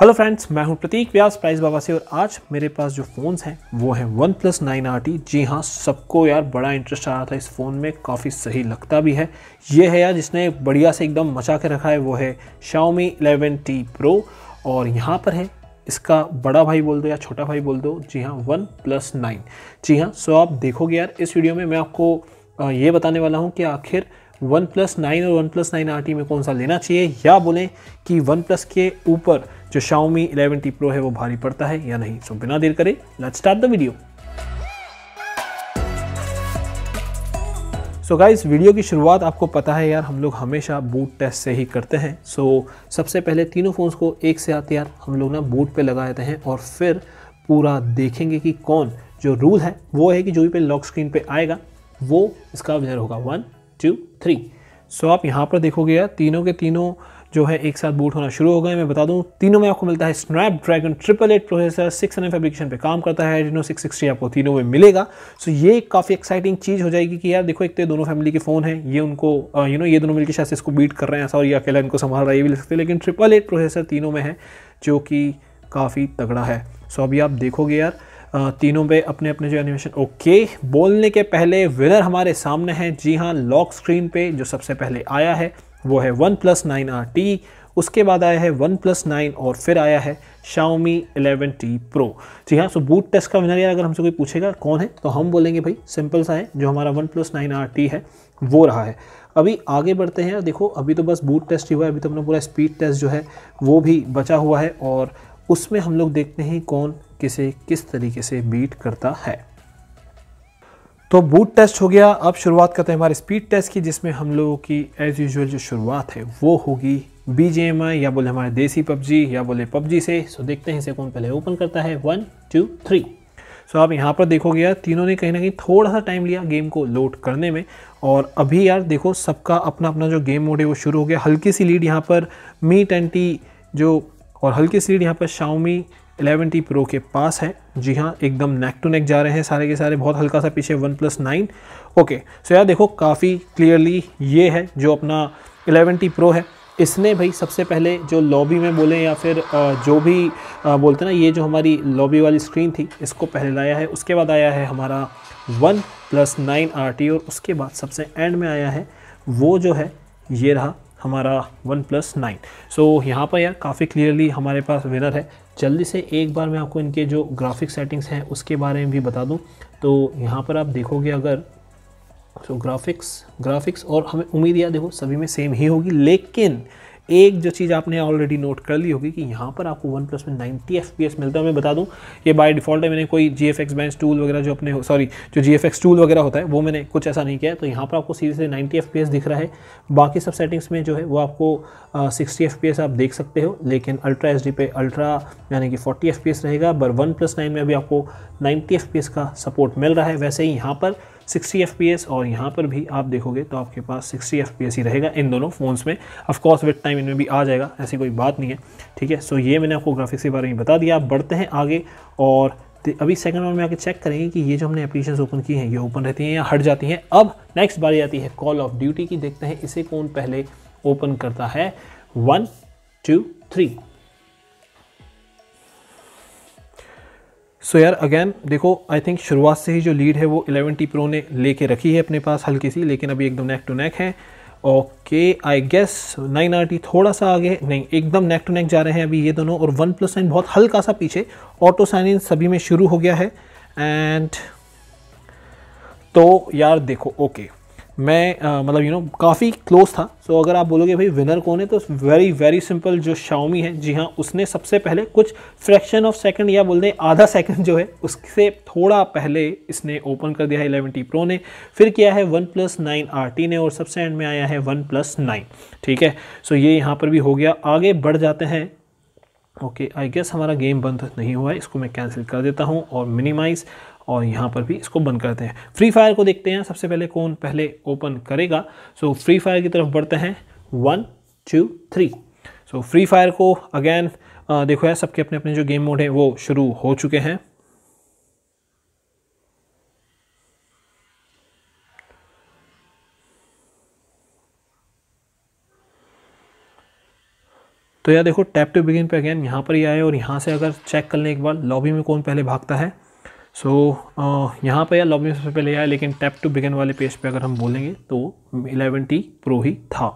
Hello friends मैं हूं प्रतीक व्यास price बाबा से और आज मेरे पास जो फ़ोन्स हैं वो हैं OnePlus nine R T जी हाँ सबको यार बड़ा इंटरेस्ट आ रहा था इस फ़ोन में काफ़ी सही लगता भी है ये है यार जिसने बढ़िया से एकदम मचा के रखा है वो है Xiaomi 11T प्रो और यहाँ पर है इसका बड़ा भाई बोल दो या छोटा भाई बोल दो जी हाँ वन प्लस नाइन जी हाँ सो आप देखोगे यार इस वीडियो में मैं आपको ये बताने वाला हूँ कि आखिर वन प्लस नाइन और OnePlus nine R T में कौन सा लेना चाहिए या बोलें कि वन प्लस के ऊपर जो शाओमी इलेवन टी प्रो है वो भारी पड़ता है या नहीं सो so, बिना देर करें let start the video so so guys video की शुरुआत आपको पता है यार हम लोग हमेशा बूट टेस्ट से ही करते हैं सो so, सबसे पहले तीनों फ़ोन्स को एक से आते यार हम लोग ना बूट पे लगा देते हैं और फिर पूरा देखेंगे कि कौन जो रूल है वो है कि जो भी पे लॉक स्क्रीन पे आएगा वो इसका विनर होगा वन टू थ्री सो आप यहाँ पर देखोगे यार तीनों के तीनों जो है एक साथ बूट होना शुरू हो गए मैं बता दूँ तीनों में आपको मिलता है Snapdragon triple eight processor six n fabrication पे काम करता है जिनो सिक्स सिक्सटी आपको तीनों में मिलेगा सो ये काफ़ी एक्साइटिंग चीज़ हो जाएगी कि यार देखो एक तो दोनों फैमिली के फ़ोन है ये उनको यू नो ये दोनों मिलकर शायद इसको बीट कर रहे हैं ऐसा और ये अकेला इनको संभाल रहा है ये भी ले सकते हैं लेकिन ट्रिपल एट प्रोसेसर तीनों में है जो कि काफ़ी तगड़ा है सो अभी आप देखोगे यार तीनों पे अपने अपने जो एनिमेशन ओके बोलने के पहले विनर हमारे सामने हैं जी हाँ लॉक स्क्रीन पे जो सबसे पहले आया है वो है OnePlus nine R T उसके बाद आया है वन प्लस नाइन और फिर आया है शाओमी एलेवन टी प्रो जी हाँ सो बूट टेस्ट का विनर यार अगर हमसे कोई पूछेगा कौन है तो हम बोलेंगे भाई सिंपल सा है जो हमारा OnePlus nine R T है वो रहा है अभी आगे बढ़ते हैं देखो अभी तो बस बूट टेस्ट ही हुआ है अभी तो अपना पूरा स्पीड टेस्ट जो है वो भी बचा हुआ है और उसमें हम लोग देखते हैं कौन किसे किस तरीके से बीट करता है तो बूट टेस्ट हो गया अब शुरुआत करते हैं हमारे स्पीड टेस्ट की जिसमें हम लोगों की एज़ यूजल जो शुरुआत है वो होगी बी जे एम आई या बोले हमारे देसी पबजी या बोले पबजी से सो देखते हैं इसे कौन पहले ओपन करता है वन टू थ्री सो आप यहाँ पर देखोगे यार तीनों ने कहीं ना कहीं थोड़ा सा टाइम लिया गेम को लोड करने में और अभी यार देखो सबका अपना अपना जो गेम मोड है वो शुरू हो गया हल्की सी लीड यहाँ पर मी ट्वेंटी जो और हल्की सी लीड यहाँ पर शाओमी एलेवन टी प्रो के पास है जी हाँ एकदम नेक टू नेक जा रहे हैं सारे के सारे बहुत हल्का सा पीछे OnePlus nine okay so यार देखो काफ़ी क्लियरली ये है जो अपना एलेवन टी प्रो है इसने भाई सबसे पहले जो लॉबी में बोले या फिर जो भी बोलते ना ये जो हमारी लॉबी वाली स्क्रीन थी इसको पहले लाया है उसके बाद आया है हमारा OnePlus nine R T और उसके बाद सबसे एंड में आया है वो जो है ये रहा हमारा वन प्लस नाइन सो यहाँ पर यार काफ़ी क्लियरली हमारे पास विनर है जल्दी से एक बार मैं आपको इनके जो ग्राफिक सेटिंग्स हैं उसके बारे में भी बता दूँ तो यहाँ पर आप देखोगे अगर सो ग्राफिक्स ग्राफिक्स और हमें उम्मीद या देखो सभी में सेम ही होगी लेकिन एक जो चीज़ आपने ऑलरेडी नोट कर ली होगी कि यहाँ पर आपको वन प्लस में नाइन्टी एफ मिलता है मैं बता दूँ ये बाय डिफ़ॉल्ट है मैंने कोई जी एफ एक्स बैंस टूल वगैरह जो अपने सॉरी जो जी एफ एक्स टूल वगैरह होता है वो मैंने कुछ ऐसा नहीं किया तो यहाँ पर आपको सीधे नाइन्टी एफ दिख रहा है बाकी सब सेटिंग्स में जो है वो आपको सिक्सटी एफ आप देख सकते हो लेकिन अल्ट्रा एच पे अल्ट्रा यानी कि फोर्टी एफ रहेगा पर वन प्लस में भी आपको नाइन्टी एफ का सपोर्ट मिल रहा है वैसे ही यहाँ पर सिक्सटी एफ और यहाँ पर भी आप देखोगे तो आपके पास सिक्सटी एफ ही रहेगा इन दोनों फ़ोन्स में ऑफकोर्स विथ टाइम इनमें भी आ जाएगा ऐसी कोई बात नहीं है ठीक है सो ये मैंने आपको ग्राफिक्स के बारे में बता दिया आप बढ़ते हैं आगे और अभी सेकंड राउंड में आके चेक करेंगे कि ये जो हमने एप्लीकेशन ओपन की हैं ये ओपन रहती हैं या हट जाती हैं अब नेक्स्ट बारी आती है कॉल ऑफ ड्यूटी की देखते हैं इसे कौन पहले ओपन करता है वन टू थ्री सो यार अगेन देखो आई थिंक शुरुआत से ही जो लीड है वो इलेवन टी प्रो ने लेके रखी है अपने पास हल्की सी लेकिन अभी एकदम नेक टू नेक है okay I guess nine R T थोड़ा सा आगे नहीं एकदम नेक टू नेक जा रहे हैं अभी ये दोनों और वन प्लस नाइन बहुत हल्का सा पीछे ऑटो साइन इन सभी में शुरू हो गया है एंड तो यार देखो ओके okay. मैं आ, मतलब यू नो काफ़ी क्लोज था सो so, अगर आप बोलोगे भाई विनर कौन है तो वेरी वेरी सिंपल जो शाओमी है जी हाँ उसने सबसे पहले कुछ फ्रैक्शन ऑफ सेकंड या बोल दें आधा सेकंड जो है उससे थोड़ा पहले इसने ओपन कर दिया है इलेवन टी प्रो ने फिर किया है OnePlus nine R T ने और सबसे एंड में आया है वन प्लस नाइन ठीक है सो so, ये यहाँ पर भी हो गया आगे बढ़ जाते हैं ओके आई गेस हमारा गेम बंद नहीं हुआ है इसको मैं कैंसिल कर देता हूँ और मिनिमाइज़ और यहाँ पर भी इसको बंद करते हैं फ्री फायर को देखते हैं सबसे पहले कौन पहले ओपन करेगा सो फ्री फायर की तरफ बढ़ते हैं one two three so Free Fire को अगेन देखो यार सबके अपने अपने जो गेम मोड हैं वो शुरू हो चुके हैं तो यार देखो टैप टू बिगिन पे अगेन यहाँ पर ही आए और यहाँ से अगर चेक कर लें एक बार लॉबी में कौन पहले भागता है सो so, uh, यहाँ पर यार लॉबी सबसे पहले आया लेकिन टैप टू बिगन वाले पेज पे अगर हम बोलेंगे तो इलेवन टी प्रो ही था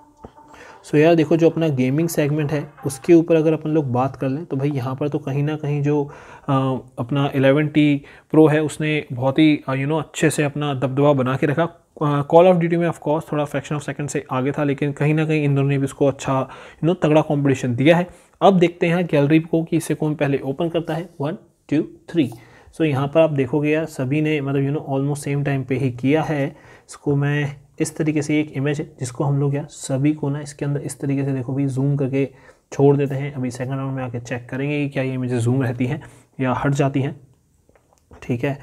सो so, यार देखो जो अपना गेमिंग सेगमेंट है उसके ऊपर अगर अपन लोग बात कर लें तो भाई यहाँ पर तो कहीं ना कहीं जो आ, uh, अपना एलेवन टी प्रो है उसने बहुत ही यू uh, नो अच्छे से अपना दबदबा बना के रखा कॉल ऑफ ड्यूटी में ऑफकोर्स थोड़ा फ्रैक्शन ऑफ सेकंड से आगे था लेकिन कहीं ना कहीं इन दोनों ने भी उसको अच्छा यू नो तगड़ा कॉम्पिटिशन दिया है अब देखते हैं गैलरी को कि इसे कौन पहले ओपन करता है वन टू थ्री सो यहाँ पर आप देखोगे यार सभी ने मतलब you know almost same time पे ही किया है इसको मैं इस तरीके से एक इमेज है जिसको हम लोग यार सभी को ना इसके अंदर इस तरीके से देखो भी जूम करके छोड़ देते हैं अभी सेकंड राउंड में आके चेक करेंगे कि क्या ये इमेज जूम रहती हैं या हट जाती हैं ठीक है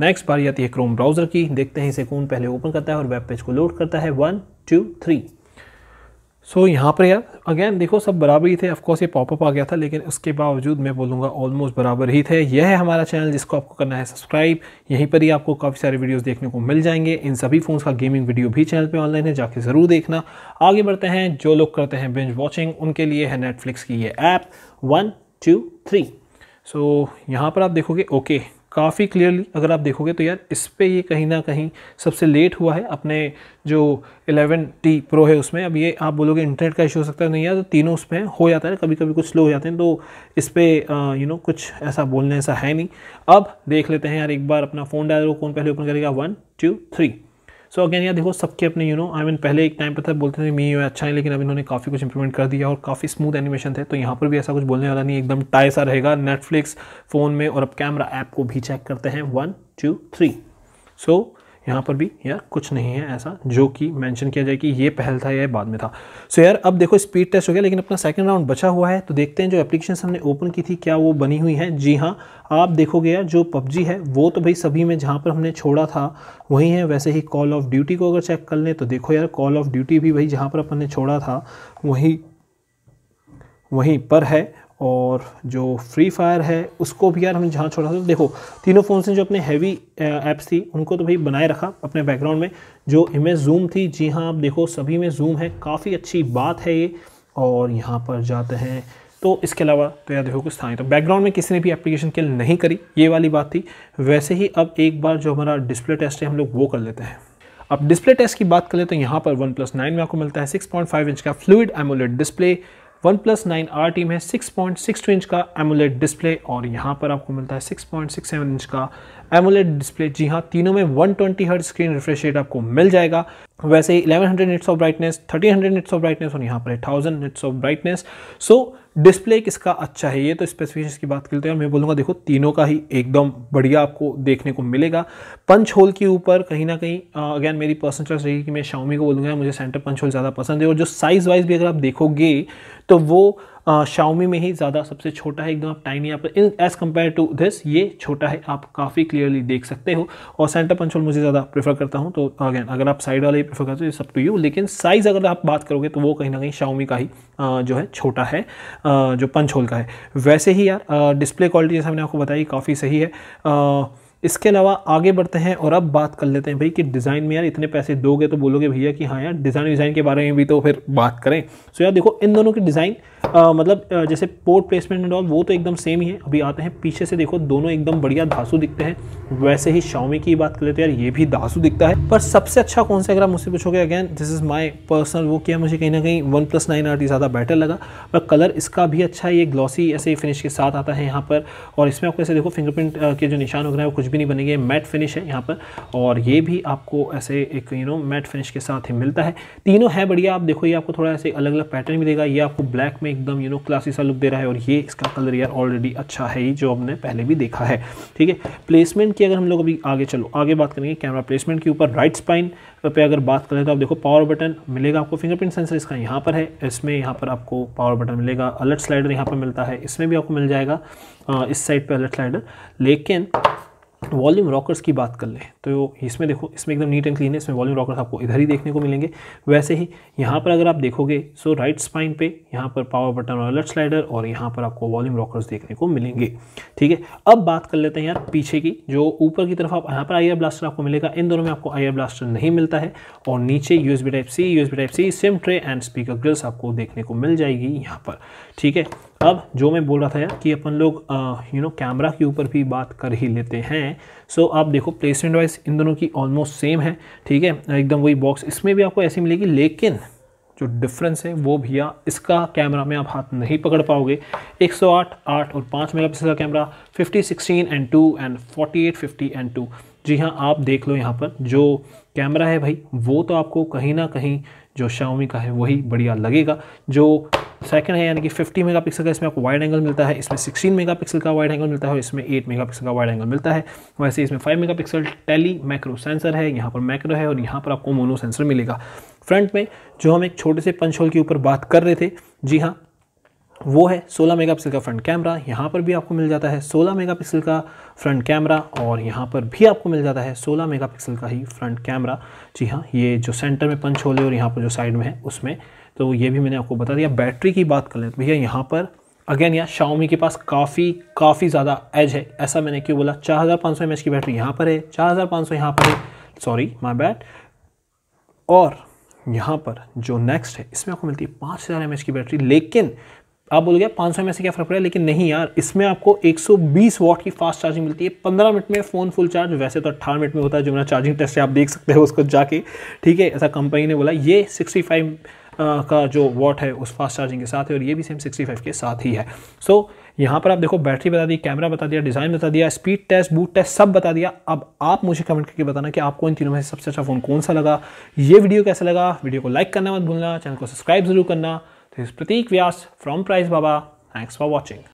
नेक्स्ट बारी आती है क्रोम ब्राउज़र की देखते हैं इसे कौन पहले ओपन करता है और वेब पेज को लोड करता है one two three so so, यहाँ पर यार अगेन देखो सब बराबर ही थे ऑफकोर्स ये पॉपअप आ गया था लेकिन उसके बावजूद मैं बोलूँगा ऑलमोस्ट बराबर ही थे यह है हमारा चैनल जिसको आपको करना है सब्सक्राइब यहीं पर ही आपको काफ़ी सारे वीडियोस देखने को मिल जाएंगे इन सभी फ़ोन्स का गेमिंग वीडियो भी चैनल पे ऑनलाइन है जाके ज़रूर देखना आगे बढ़ते हैं जो लोग करते हैं बेंच वॉचिंग उनके लिए है नेटफ्लिक्स की ये app one two three so यहाँ पर आप देखोगे ओके okay, काफ़ी क्लियरली अगर आप देखोगे तो यार इस पर ये कहीं ना कहीं सबसे लेट हुआ है अपने जो 11T प्रो है उसमें अब ये आप बोलोगे इंटरनेट का इशू हो सकता है नहीं यार तो तीनों उसमें हो जाता है कभी कभी कुछ स्लो हो जाते हैं तो इस पर यू नो कुछ ऐसा बोलने ऐसा है नहीं अब देख लेते हैं यार एक बार अपना फ़ोन डायल कौन पहले ओपन करेगा one two three so again यार देखो सबके अपने यू नो आई मीन पहले एक टाइम पर था बोलते थे मी यू अच्छा है लेकिन अब इन्होंने काफ़ी कुछ इंप्रूवमेंट कर दिया और काफ़ी स्मूथ एनिमेशन थे तो यहाँ पर भी ऐसा कुछ बोलने वाला नहीं एकदम टाई सा रहेगा नेटफ्लिक्स फ़ोन में और अब कैमरा ऐप को भी चेक करते हैं वन टू थ्री सो यहाँ पर भी यार कुछ नहीं है ऐसा जो कि मेंशन किया जाए कि ये पहल था या बाद में था सो so यार अब देखो स्पीड टेस्ट हो गया लेकिन अपना सेकंड राउंड बचा हुआ है तो देखते हैं जो एप्लीकेशन हमने ओपन की थी क्या वो बनी हुई है जी हाँ आप देखोगे यार जो पबजी है वो तो भाई सभी में जहाँ पर हमने छोड़ा था वहीं है वैसे ही कॉल ऑफ ड्यूटी को अगर चेक कर लें तो देखो यार कॉल ऑफ ड्यूटी भी भाई जहाँ पर अपन ने छोड़ा था वहीं वहीं पर है और जो फ्री फायर है उसको भी यार हमने जहाँ छोड़ा था तो देखो तीनों फ़ोन से जो अपने हैवी ऐप्स थी उनको तो भाई बनाए रखा अपने बैकग्राउंड में जो इमेज जूम थी जी हाँ आप देखो सभी में जूम है काफ़ी अच्छी बात है ये और यहाँ पर जाते हैं तो इसके अलावा तो यार देखो कुछ था तो बैकग्राउंड में किसी ने भी एप्लीकेशन किल नहीं करी ये वाली बात थी वैसे ही अब एक बार जो हमारा डिस्प्ले टेस्ट है हम लोग वो कर लेते हैं अब डिस्प्ले टेस्ट की बात करें तो यहाँ पर वन प्लस नाइन में आपको मिलता है सिक्स पॉइंट फाइव इंच का fluid AMOLED display OnePlus nine R T में six point six two inch का एमुलेट डिस्प्ले और यहाँ पर आपको मिलता है six point six seven inch का एमुलेट डिस्प्ले जी हाँ तीनों में one twenty hertz screen refresh rate आपको मिल जाएगा वैसे 1100 nits of brightness 1300 nits of brightness और यहाँ पर है 1000 nits of brightness so display किसका अच्छा है ये तो स्पेसिफिकेशन की बात करते हैं मैं बोलूँगा देखो तीनों का ही एकदम बढ़िया आपको देखने को मिलेगा पंच होल के ऊपर कहीं ना कहीं अगेन मेरी पर्सनल चॉइस रहेगी कि मैं शाओमी को बोलूँगा मुझे सेंटर पंच होल ज़्यादा पसंद है और जो साइज़ वाइज भी अगर आप देखोगे तो वो शाओमी में ही ज़्यादा सबसे छोटा है एकदम आप टाइनी आप इन एज़ कम्पेयर टू दिस ये छोटा है आप काफ़ी क्लियरली देख सकते हो और सेंटर पंचोल मुझे ज़्यादा प्रेफर करता हूँ तो अगेन अगर आप साइड वाले प्रेफर करते हो सब टू यू लेकिन साइज़ अगर आप बात करोगे तो वो कहीं ना कहीं शाओमी का ही जो है छोटा है जो पंचोल का है वैसे ही यार डिस्प्ले क्वालिटी जैसे हमने आपको बताई काफ़ी सही है इसके अलावा आगे बढ़ते हैं और अब बात कर लेते हैं भाई कि डिज़ाइन में यार इतने पैसे दोगे तो बोलोगे भैया कि हाँ यार डिज़ाइन डिज़ाइन के बारे में भी तो फिर बात करें सो यार देखो इन दोनों के डिज़ाइन मतलब जैसे पोर्ट प्लेसमेंट एंड ऑल वो तो एकदम सेम ही है अभी आते हैं पीछे से देखो दोनों एकदम बढ़िया धासु दिखते हैं वैसे ही शाउमी की बात कर लेते हैं यार ये भी धासु दिखता है पर सबसे अच्छा कौन सा अगर आप मुझसे पूछोगे again this is my personal वो किया मुझे कहीं ना कहीं वन प्लस नाइन आर ज़्यादा बेटर लगा पर कलर इसका भी अच्छा है ये ग्लॉसी ऐसे फिनिश के साथ आता है यहाँ पर और इसमें आपको ऐसे देखो फिंगरप्रिंट के जो निशान वगैरह कुछ भी नहीं बनेगी मैट फिनिश है यहाँ पर और ये भी आपको ऐसे एक यू नो मैट फिनिश के साथ ही मिलता है तीनों है बढ़िया आप देखो ये आपको थोड़ा ऐसे अलग अलग पैटर्न भी देगा ये आपको ब्लैक में एकदम यू नो क्लासी सा लुक दे रहा है और ये इसका कलर यार ऑलरेडी अच्छा है ही जो हमने पहले भी देखा है ठीक है प्लेसमेंट की अगर हम लोग अभी आगे चलो आगे बात करेंगे कैमरा प्लेसमेंट के ऊपर राइट स्पाइन पे अगर बात करें तो आप देखो पावर बटन मिलेगा आपको फिंगरप्रिंट सेंसर इसका यहाँ पर है इसमें यहाँ पर आपको पावर बटन मिलेगा अलर्ट स्लाइडर यहाँ पर मिलता है इसमें भी आपको मिल जाएगा इस साइड पर अलर्ट स्लाइडर लेकिन वॉल्यूम रॉकर्स की बात कर लें तो इसमें देखो इसमें एकदम नीट एंड क्लीन है इसमें वॉल्यूम रॉकर्स आपको इधर ही देखने को मिलेंगे वैसे ही यहाँ पर अगर आप देखोगे सो राइट स्पाइन पे यहाँ पर पावर बटन और अलर्ट स्लाइडर और यहाँ पर आपको वॉल्यूम रॉकर्स देखने को मिलेंगे ठीक है अब बात कर लेते हैं यार पीछे की जो ऊपर की तरफ आप यहाँ पर आई ब्लास्टर आपको मिलेगा इन दोनों में आपको आई ब्लास्टर नहीं मिलता है और नीचे U S B type C U S B type C SIM tray and speaker grills आपको देखने को मिल जाएगी यहाँ पर ठीक है अब जो मैं बोल रहा था यार कि अपन लोग यू नो कैमरा के ऊपर भी बात कर ही लेते हैं सो so, आप देखो प्लेसमेंट वाइज इन दोनों की ऑलमोस्ट सेम है ठीक है एकदम वही बॉक्स इसमें भी आपको ऐसी मिलेगी लेकिन जो डिफरेंस है वो भैया इसका कैमरा में आप हाथ नहीं पकड़ पाओगे 108, 8 और 5 मेगापिक्सल का कैमरा 50, 16 एंड 2 एंड 48, 50 एंड 2 जी हाँ आप देख लो यहाँ पर जो कैमरा है भाई वो तो आपको कहीं ना कहीं जो शाओमी का है वही बढ़िया लगेगा जो सेकंड है यानी कि 50 मेगापिक्सल का इसमें आपको वाइड एंगल मिलता है इसमें 16 मेगापिक्सल का वाइड एंगल मिलता है और इसमें 8 मेगापिक्सल का वाइड एंगल मिलता है वैसे इसमें 5 मेगापिक्सल टेली मैक्रो सेंसर है यहाँ पर मैक्रो है और यहाँ पर आपको मोनो सेंसर मिलेगा फ्रंट में जो हम एक छोटे से पंच होल के ऊपर बात कर रहे थे जी हाँ वो है 16 मेगापिक्सल का फ्रंट कैमरा यहाँ पर भी आपको मिल जाता है 16 मेगापिक्सल का फ्रंट कैमरा और यहाँ पर भी आपको मिल जाता है 16 मेगापिक्सल का ही फ्रंट कैमरा जी हाँ ये जो सेंटर में पंच होल है और यहाँ पर जो साइड में है उसमें तो ये भी मैंने आपको बता दिया बैटरी की बात कर लें तो भैया यहाँ पर अगेन यहाँ शाओमी के पास काफ़ी काफ़ी ज़्यादा एज है ऐसा मैंने क्यों बोला चार हज़ार पाँच सौ एम एच की बैटरी यहाँ पर है चार हज़ार पाँच सौ यहाँ पर है सॉरी माई बैट और यहाँ पर जो नेक्स्ट है इसमें आपको मिलती है पाँच हज़ार एम एच की बैटरी लेकिन आप बोलोगे पाँच सौ में से क्या फ़र्क पड़ेगा लेकिन नहीं यार इसमें आपको 120 वॉट की फास्ट चार्जिंग मिलती है 15 मिनट में फ़ोन फुल चार्ज वैसे तो अट्ठारह मिनट में होता है जो मेरा चार्जिंग टेस्ट है आप देख सकते हो उसको जाके ठीक है ऐसा कंपनी ने बोला ये 65 Uh, का जो वॉट है उस फास्ट चार्जिंग के साथ है और ये भी सेम 65 के साथ ही है सो so, यहाँ पर आप देखो बैटरी बता दी कैमरा बता दिया डिज़ाइन बता दिया स्पीड टेस्ट बूट टेस्ट सब बता दिया अब आप मुझे कमेंट करके बताना कि आपको इन तीनों में सबसे अच्छा फ़ोन कौन सा लगा ये वीडियो कैसा लगा वीडियो को लाइक करना मत भूलना चैनल को सब्सक्राइब जरूर करना This is Pratik Vyas from Price Baba. Thanks for watching.